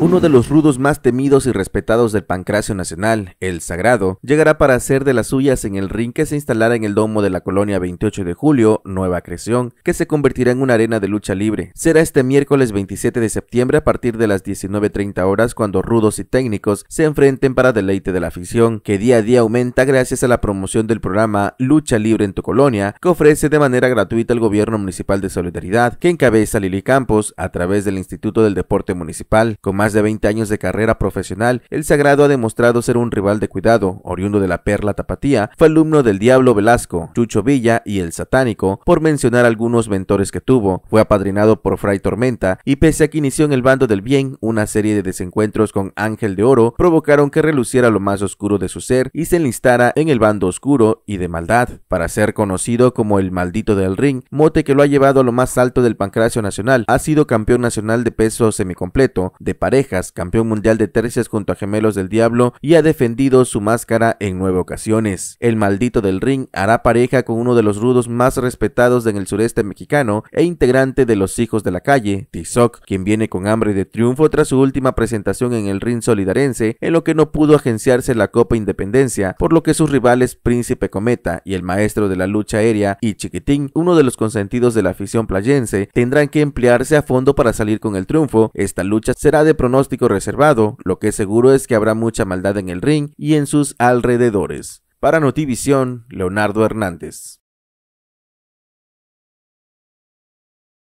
Uno de los rudos más temidos y respetados del pancracio nacional, el Sagrado, llegará para hacer de las suyas en el ring que se instalará en el domo de la colonia 28 de julio, Nueva Creación, que se convertirá en una arena de lucha libre. Será este miércoles 27 de septiembre a partir de las 19.30 horas cuando rudos y técnicos se enfrenten para deleite de la afición, que día a día aumenta gracias a la promoción del programa Lucha Libre en tu Colonia, que ofrece de manera gratuita el gobierno municipal de solidaridad, que encabeza Lili Campos a través del Instituto del Deporte Municipal con más de 20 años de carrera profesional, el Sagrado ha demostrado ser un rival de cuidado, oriundo de la Perla Tapatía, fue alumno del Diablo Velasco, Chucho Villa y el Satánico, por mencionar algunos mentores que tuvo, fue apadrinado por Fray Tormenta y pese a que inició en el bando del bien, una serie de desencuentros con Ángel de Oro provocaron que reluciera lo más oscuro de su ser y se enlistara en el bando oscuro y de maldad, para ser conocido como el maldito del ring, mote que lo ha llevado a lo más alto del pancracio nacional, ha sido campeón nacional de peso semicompleto, de parejas, campeón mundial de tercias junto a Gemelos del Diablo y ha defendido su máscara en nueve ocasiones. El maldito del ring hará pareja con uno de los rudos más respetados en el sureste mexicano e integrante de los Hijos de la Calle, Tizoc, quien viene con hambre de triunfo tras su última presentación en el ring solidarense, en lo que no pudo agenciarse la Copa Independencia, por lo que sus rivales Príncipe Cometa y el maestro de la lucha aérea y Chiquitín, uno de los consentidos de la afición playense, tendrán que emplearse a fondo para salir con el triunfo. Esta lucha será de pronóstico reservado, lo que es seguro es que habrá mucha maldad en el ring y en sus alrededores. Para Notivisión, Leonardo Hernández.